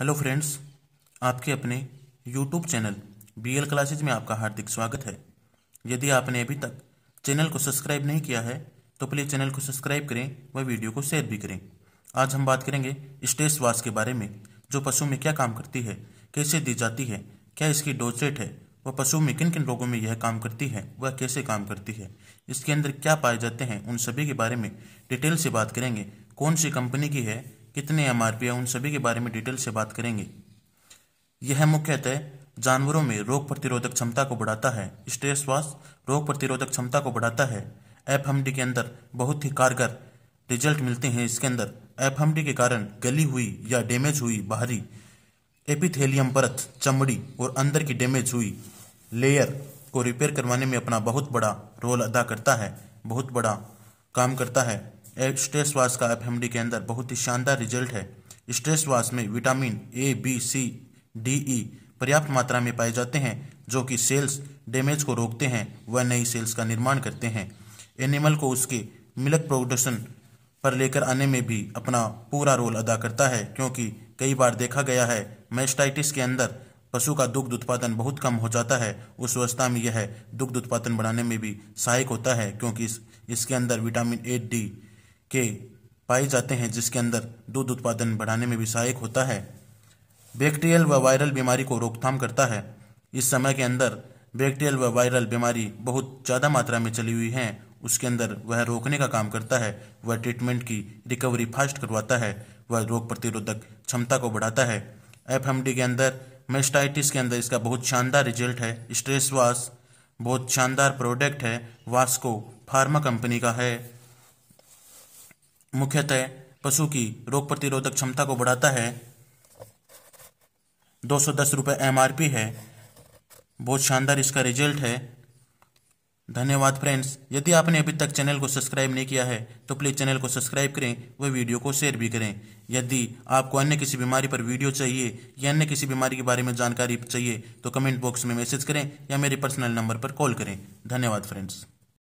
hello friends आपके अपने YouTube channel B L classes में आपका हार्दिक स्वागत है यदि आपने अभी तक चैनल को सब्सक्राइब नहीं किया है तो प्लीज़ चैनल को सब्सक्राइब करें व वीडियो को शेयर भी करें आज हम बात करेंगे स्टेज वाश के बारे में जो पशु में क्या काम करती है कैसे दी जाती है क्या इसकी डोज रेट है वह पशु में किन किन रोगों में यह काम करती है वह कैसे काम करती है इसके अंदर क्या पाए जाते हैं उन सभी के बारे में डिटेल से बात करेंगे कौन सी कंपनी की है कितने एम आर पी है उन सभी के बारे में डिटेल से बात करेंगे यह मुख्यतः जानवरों में रोग प्रतिरोधक क्षमता को बढ़ाता है स्ट्रेस वास रोग प्रतिरोधक क्षमता को बढ़ाता है एफ डी के अंदर बहुत ही कारगर रिजल्ट मिलते हैं इसके अंदर एफ डी के कारण गली हुई या डैमेज हुई बाहरी एपिथेलियम परत चमड़ी और अंदर की डैमेज हुई लेयर को रिपेयर करवाने में अपना बहुत बड़ा रोल अदा करता है बहुत बड़ा काम करता है एक स्ट्रेस वाश का एफ के अंदर बहुत ही शानदार रिजल्ट है स्ट्रेस वाश में vitamin A B C D E पर्याप्त मात्रा में पाए जाते हैं जो कि सेल्स डैमेज को रोकते हैं व नई सेल्स का निर्माण करते हैं एनिमल को उसके मिल्क प्रोडक्शन पर लेकर आने में भी अपना पूरा रोल अदा करता है क्योंकि कई बार देखा गया है मेस्टाइटिस के अंदर पशु का दुग्ध उत्पादन बहुत कम हो जाता है उस अवस्था में यह दुग्ध उत्पादन बढ़ाने में भी सहायक होता है क्योंकि इस, इसके अंदर विटामिन ए डी के पाए जाते हैं जिसके अंदर दूध उत्पादन बढ़ाने में भी सहायक होता है बैक्टीरियल व वायरल बीमारी को रोकथाम करता है इस समय के अंदर बैक्टीरियल व वायरल बीमारी बहुत ज़्यादा मात्रा में चली हुई है उसके अंदर वह रोकने का काम करता है वह ट्रीटमेंट की रिकवरी फास्ट करवाता है वह रोग प्रतिरोधक क्षमता को बढ़ाता है एफ के अंदर मेस्टाइटिस के अंदर इसका बहुत शानदार रिजल्ट है स्ट्रेस वास बहुत शानदार प्रोडक्ट है वास्को फार्मा कंपनी का है मुख्यतः पशु की रोग प्रतिरोधक क्षमता को बढ़ाता है दो सौ दस रुपये एम है बहुत शानदार इसका रिजल्ट है धन्यवाद फ्रेंड्स यदि आपने अभी तक चैनल को सब्सक्राइब नहीं किया है तो प्लीज़ चैनल को सब्सक्राइब करें व वीडियो को शेयर भी करें यदि आपको अन्य किसी बीमारी पर वीडियो चाहिए या अन्य किसी बीमारी के बारे में जानकारी चाहिए तो कमेंट बॉक्स में मैसेज करें या मेरे पर्सनल नंबर पर कॉल करें धन्यवाद फ्रेंड्स